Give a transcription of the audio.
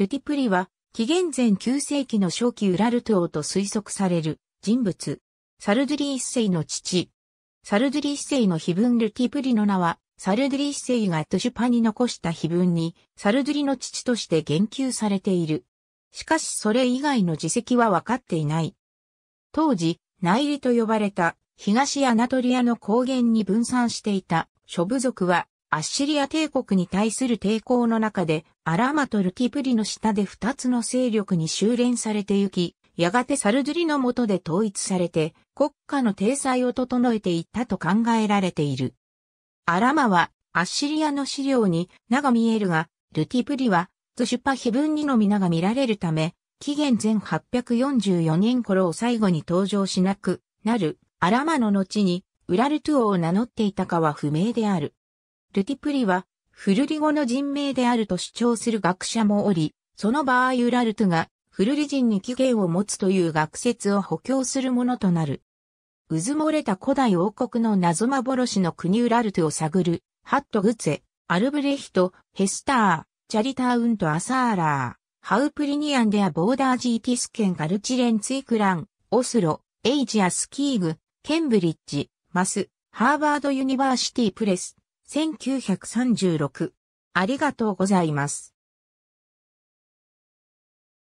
ルティプリは、紀元前9世紀の初期ウラルト王と推測される人物。サルドリリ一世の父。サルドリリ一世の碑文ルティプリの名は、サルドリリ一世がトシュパに残した碑文に、サルドリの父として言及されている。しかしそれ以外の自責は分かっていない。当時、内裏と呼ばれた東アナトリアの高原に分散していた諸部族はアッシリア帝国に対する抵抗の中で、アラマとルキプリの下で二つの勢力に修練されてゆき、やがてサルドゥリの下で統一されて、国家の体裁を整えていったと考えられている。アラマは、アッシリアの資料に名が見えるが、ルキプリは、ズシュパヒブンニの皆が見られるため、紀元前844年頃を最後に登場しなくなる、アラマの後に、ウラルトゥオを名乗っていたかは不明である。ルティプリは、フルリ語の人名であると主張する学者もおり、その場合ウラルトがフルリ人に起源を持つという学説を補強するものとなる。渦漏れた古代王国の謎幻の国ウラルトを探る、ハット・グツェ、アルブレヒト、ヘスター、チャリターウント・アサーラー、ハウプリニアンデア・ボーダージーティスケン・ガルチレン・ツイクラン、オスロ、エイジア・スキーグ、ケンブリッジ、マス、ハーバード・ユニバーシティ・プレス、1936。ありがとうございます。